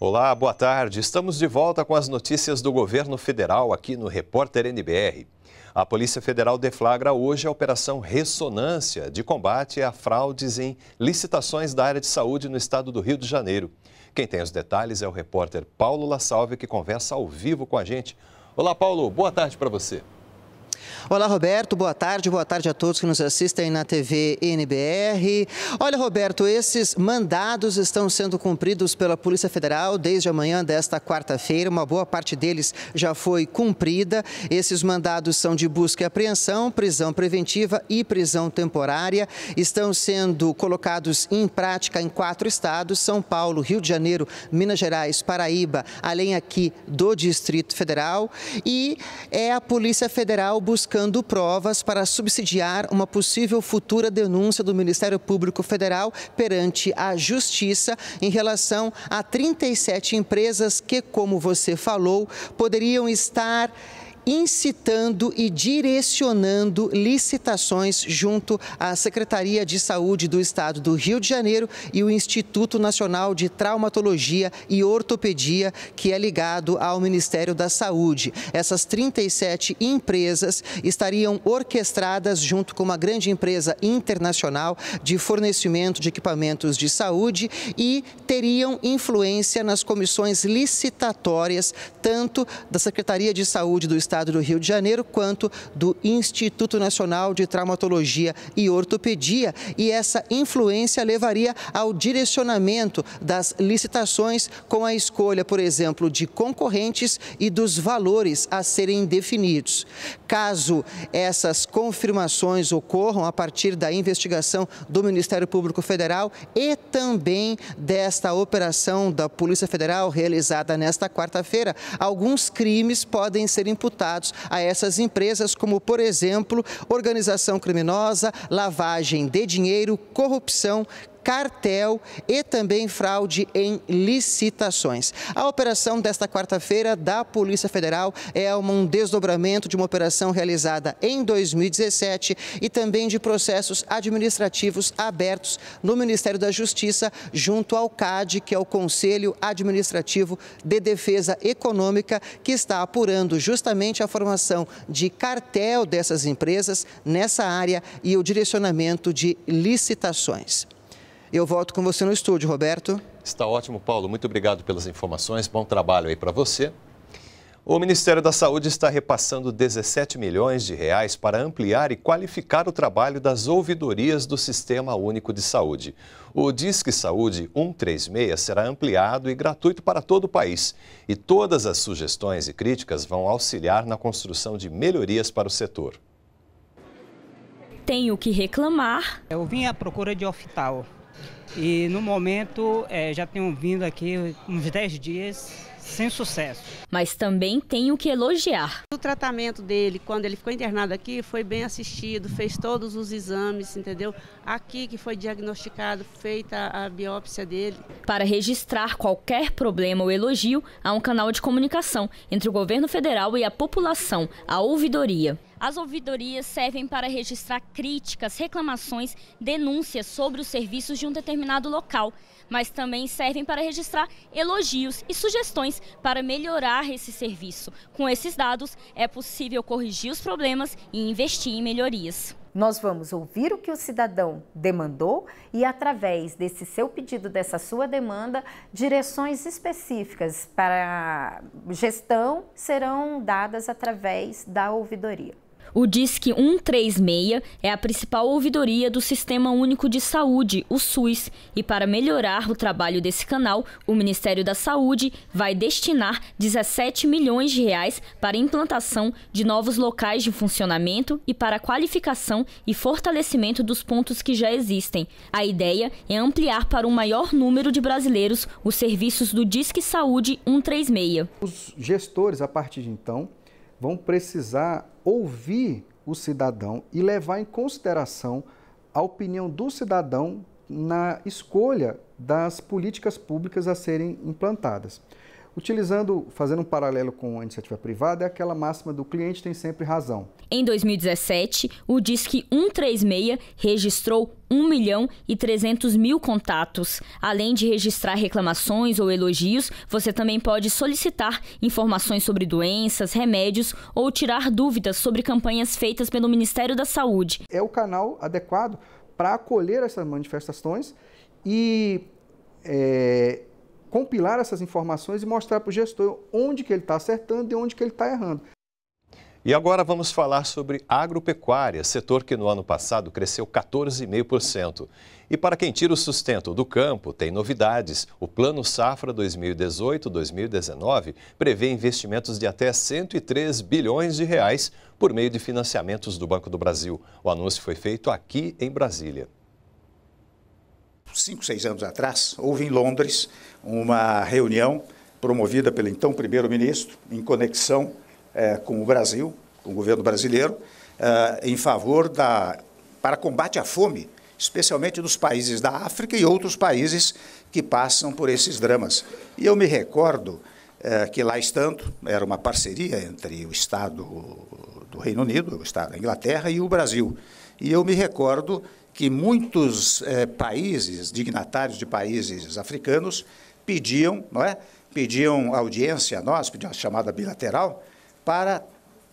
Olá, boa tarde. Estamos de volta com as notícias do governo federal aqui no Repórter NBR. A Polícia Federal deflagra hoje a Operação Ressonância de combate a fraudes em licitações da área de saúde no estado do Rio de Janeiro. Quem tem os detalhes é o repórter Paulo La Salve que conversa ao vivo com a gente. Olá, Paulo, boa tarde para você. Olá, Roberto. Boa tarde. Boa tarde a todos que nos assistem na TV NBR. Olha, Roberto, esses mandados estão sendo cumpridos pela Polícia Federal desde amanhã desta quarta-feira. Uma boa parte deles já foi cumprida. Esses mandados são de busca e apreensão, prisão preventiva e prisão temporária. Estão sendo colocados em prática em quatro estados: São Paulo, Rio de Janeiro, Minas Gerais, Paraíba, além aqui do Distrito Federal. E é a Polícia Federal buscando provas para subsidiar uma possível futura denúncia do Ministério Público Federal perante a Justiça em relação a 37 empresas que, como você falou, poderiam estar incitando e direcionando licitações junto à Secretaria de Saúde do Estado do Rio de Janeiro e o Instituto Nacional de Traumatologia e Ortopedia, que é ligado ao Ministério da Saúde. Essas 37 empresas estariam orquestradas junto com uma grande empresa internacional de fornecimento de equipamentos de saúde e teriam influência nas comissões licitatórias, tanto da Secretaria de Saúde do Estado Estado do Rio de Janeiro quanto do Instituto Nacional de Traumatologia e Ortopedia, e essa influência levaria ao direcionamento das licitações com a escolha, por exemplo, de concorrentes e dos valores a serem definidos. Caso essas confirmações ocorram a partir da investigação do Ministério Público Federal e também desta operação da Polícia Federal realizada nesta quarta-feira, alguns crimes podem ser imputados a essas empresas, como, por exemplo, organização criminosa, lavagem de dinheiro, corrupção, cartel e também fraude em licitações. A operação desta quarta-feira da Polícia Federal é um desdobramento de uma operação realizada em 2017 e também de processos administrativos abertos no Ministério da Justiça junto ao CAD, que é o Conselho Administrativo de Defesa Econômica, que está apurando justamente a formação de cartel dessas empresas nessa área e o direcionamento de licitações. Eu volto com você no estúdio, Roberto. Está ótimo, Paulo. Muito obrigado pelas informações. Bom trabalho aí para você. O Ministério da Saúde está repassando 17 milhões de reais para ampliar e qualificar o trabalho das ouvidorias do Sistema Único de Saúde. O Disque Saúde 136 será ampliado e gratuito para todo o país. E todas as sugestões e críticas vão auxiliar na construção de melhorias para o setor. Tenho que reclamar. Eu vim à procura de oftalmo e no momento é, já tenho vindo aqui uns 10 dias sem sucesso. Mas também tenho que elogiar. O tratamento dele, quando ele ficou internado aqui, foi bem assistido, fez todos os exames, entendeu? Aqui que foi diagnosticado, feita a biópsia dele. Para registrar qualquer problema ou elogio, há um canal de comunicação entre o governo federal e a população, a ouvidoria. As ouvidorias servem para registrar críticas, reclamações, denúncias sobre os serviços de um determinado local, mas também servem para registrar elogios e sugestões para melhorar esse serviço. Com esses dados, é possível corrigir os problemas e investir em melhorias. Nós vamos ouvir o que o cidadão demandou e, através desse seu pedido, dessa sua demanda, direções específicas para gestão serão dadas através da ouvidoria. O Disque 136 é a principal ouvidoria do Sistema Único de Saúde, o SUS, e para melhorar o trabalho desse canal, o Ministério da Saúde vai destinar 17 milhões de reais para implantação de novos locais de funcionamento e para qualificação e fortalecimento dos pontos que já existem. A ideia é ampliar para um maior número de brasileiros os serviços do Disque Saúde 136. Os gestores, a partir de então, vão precisar ouvir o cidadão e levar em consideração a opinião do cidadão na escolha das políticas públicas a serem implantadas. Utilizando, fazendo um paralelo com a iniciativa privada, é aquela máxima do cliente tem sempre razão. Em 2017, o Disque 136 registrou 1 milhão e 300 mil contatos. Além de registrar reclamações ou elogios, você também pode solicitar informações sobre doenças, remédios ou tirar dúvidas sobre campanhas feitas pelo Ministério da Saúde. É o canal adequado para acolher essas manifestações e é, compilar essas informações e mostrar para o gestor onde que ele está acertando e onde que ele está errando. E agora vamos falar sobre agropecuária, setor que no ano passado cresceu 14,5%. E para quem tira o sustento do campo, tem novidades. O Plano Safra 2018-2019 prevê investimentos de até 103 bilhões de reais por meio de financiamentos do Banco do Brasil. O anúncio foi feito aqui em Brasília cinco, seis anos atrás, houve em Londres uma reunião promovida pelo então primeiro-ministro, em conexão eh, com o Brasil, com o governo brasileiro, eh, em favor da para combate à fome, especialmente dos países da África e outros países que passam por esses dramas. E eu me recordo eh, que lá estando era uma parceria entre o Estado do Reino Unido, o Estado da Inglaterra e o Brasil. E eu me recordo que muitos eh, países, dignatários de países africanos, pediam, não é? Pediam audiência a nós, pediam uma chamada bilateral, para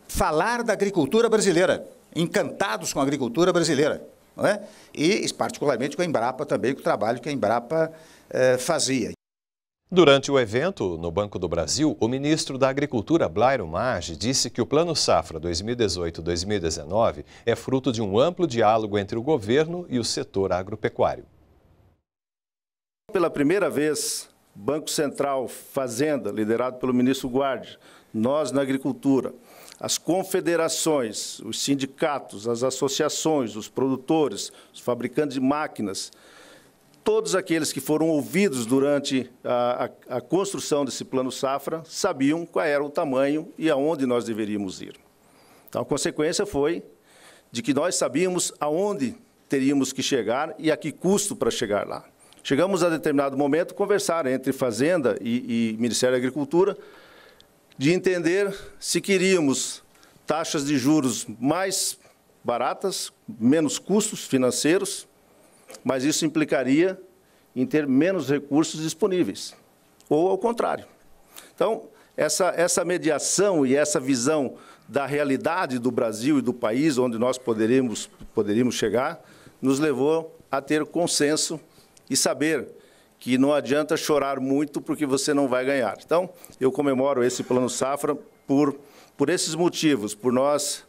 falar da agricultura brasileira, encantados com a agricultura brasileira, não é? E, particularmente, com a Embrapa também, com o trabalho que a Embrapa eh, fazia. Durante o evento, no Banco do Brasil, o ministro da Agricultura, Blairo Maggi, disse que o Plano Safra 2018-2019 é fruto de um amplo diálogo entre o governo e o setor agropecuário. Pela primeira vez, Banco Central, Fazenda, liderado pelo ministro Guardi, nós na agricultura, as confederações, os sindicatos, as associações, os produtores, os fabricantes de máquinas, todos aqueles que foram ouvidos durante a, a, a, construção desse plano safra sabiam qual era o tamanho e aonde nós deveríamos ir. Então, a consequência foi de que nós sabíamos aonde teríamos que chegar e a que custo para chegar lá. Chegamos a determinado momento conversar entre Fazenda e, e Ministério da Agricultura de entender se queríamos taxas de juros mais baratas, menos custos financeiros, mas isso implicaria em ter menos recursos disponíveis, ou ao contrário. Então, essa, essa mediação e essa visão da realidade do Brasil e do país, onde nós poderíamos, poderíamos chegar, nos levou a ter consenso e saber que não adianta chorar muito porque você não vai ganhar. Então, eu comemoro esse Plano Safra por, por esses motivos, por nós...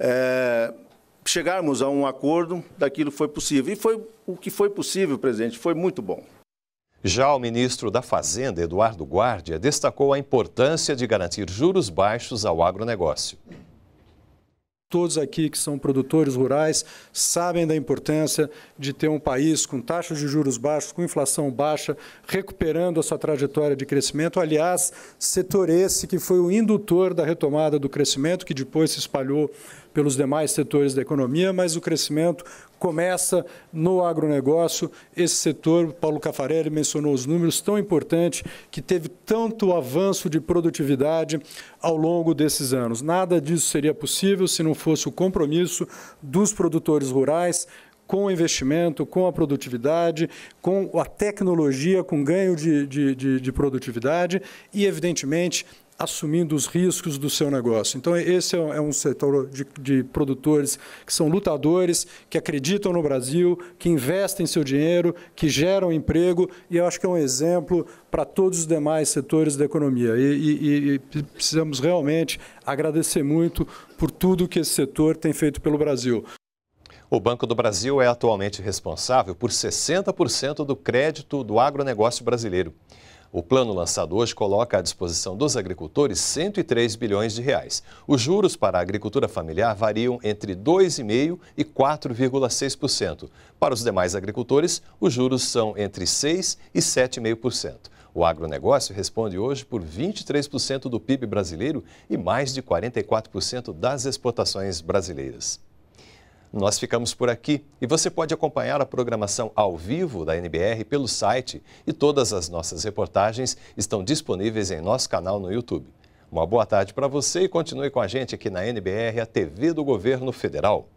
É, chegarmos a um acordo daquilo foi possível. E foi o que foi possível, presidente, foi muito bom. Já o ministro da Fazenda, Eduardo Guardia, destacou a importância de garantir juros baixos ao agronegócio. Todos aqui que são produtores rurais sabem da importância de ter um país com taxas de juros baixos, com inflação baixa, recuperando a sua trajetória de crescimento. Aliás, setor esse que foi o indutor da retomada do crescimento, que depois se espalhou pelos demais setores da economia, mas o crescimento começa no agronegócio. Esse setor, Paulo Cafarelli mencionou os números tão importante que teve tanto avanço de produtividade ao longo desses anos. Nada disso seria possível se não fosse o compromisso dos produtores rurais com o investimento, com a produtividade, com a tecnologia, com ganho de, de, de, de produtividade e, evidentemente, assumindo os riscos do seu negócio. Então, esse é, é um setor de, de, produtores que são lutadores, que acreditam no Brasil, que investem seu dinheiro, que geram emprego, e eu acho que é um exemplo para todos os demais setores da economia. E, e, e precisamos realmente agradecer muito por tudo que esse setor tem feito pelo Brasil. O Banco do Brasil é atualmente responsável por 60% do crédito do agronegócio brasileiro. O plano lançado hoje coloca à disposição dos agricultores 103 bilhões de reais. Os juros para a agricultura familiar variam entre 2,5% e 4,6%. Para os demais agricultores, os juros são entre 6% e 7,5%. O agronegócio responde hoje por 23% do PIB brasileiro e mais de 44% das exportações brasileiras. Nós ficamos por aqui e você pode acompanhar a programação ao vivo da NBR pelo site e todas as nossas reportagens estão disponíveis em nosso canal no YouTube. Uma boa tarde para você e continue com a gente aqui na NBR, a TV do Governo Federal.